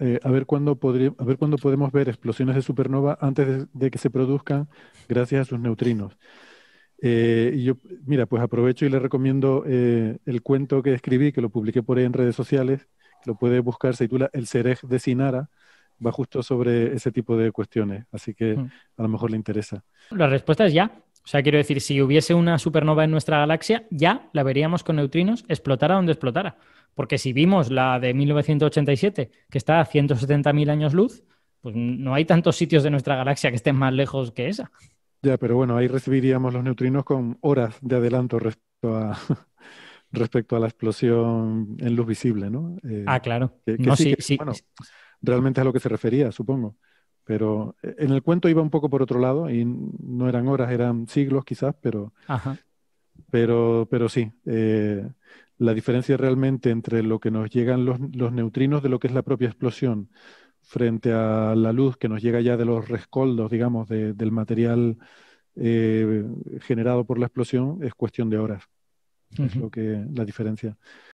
Eh, a, ver cuándo ver podemos ver explosiones de supernova antes de, que se produzcan gracias a sus neutrinos. Eh, y yo, mira, pues aprovecho y le recomiendo eh, el cuento que escribí, que lo publiqué por ahí en redes sociales, lo puede buscar, se titula El Serej de Sinara, va justo sobre ese tipo de cuestiones, así que mm. a lo mejor le interesa. La respuesta es ya. O sea, quiero decir, si hubiese una supernova en nuestra galaxia, ya la veríamos con neutrinos explotar donde explotara. Porque si vimos la de 1987, que está a 170.000 años luz, pues no hay tantos sitios de nuestra galaxia que estén más lejos que esa. Ya, pero bueno, ahí recibiríamos los neutrinos con horas de adelanto respecto a, respecto a la explosión en luz visible, ¿no? Eh, ah, claro. sí, sí, realmente es a lo que se refería, supongo. Pero eh, en el cuento iba un poco por otro lado y no eran horas, eran siglos quizás, pero, Ajá. pero, pero sí. Eh, la diferencia realmente entre lo que nos llegan los, neutrinos de lo que es la propia explosión frente a la luz que nos llega ya de los rescoldos, digamos, del material eh, generado por la explosión, es cuestión de horas. Es lo que la diferencia.